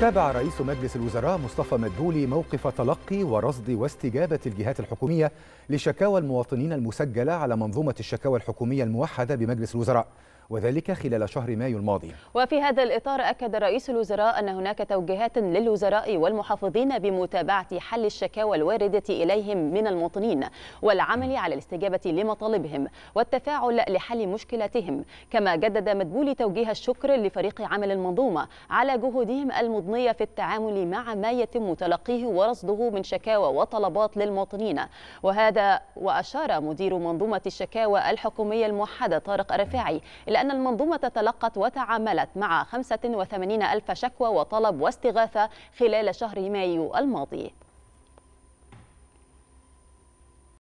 تابع رئيس مجلس الوزراء مصطفى مدبولي موقف تلقي ورصد واستجابة الجهات الحكومية لشكاوى المواطنين المسجلة على منظومة الشكاوى الحكومية الموحدة بمجلس الوزراء وذلك خلال شهر مايو الماضي وفي هذا الإطار أكد رئيس الوزراء أن هناك توجيهات للوزراء والمحافظين بمتابعة حل الشكاوى الواردة إليهم من المواطنين والعمل على الاستجابة لمطالبهم والتفاعل لحل مشكلاتهم كما جدد مدبولي توجيه الشكر لفريق عمل المنظومة على جهودهم المضنية في التعامل مع ما يتم تلقيه ورصده من شكاوى وطلبات للمواطنين وهذا وأشار مدير منظومة الشكاوى الحكومية الموحدة طارق الرفاعي إلى لأن المنظومة تلقت وتعاملت مع 85 ألف شكوى وطلب واستغاثة خلال شهر مايو الماضي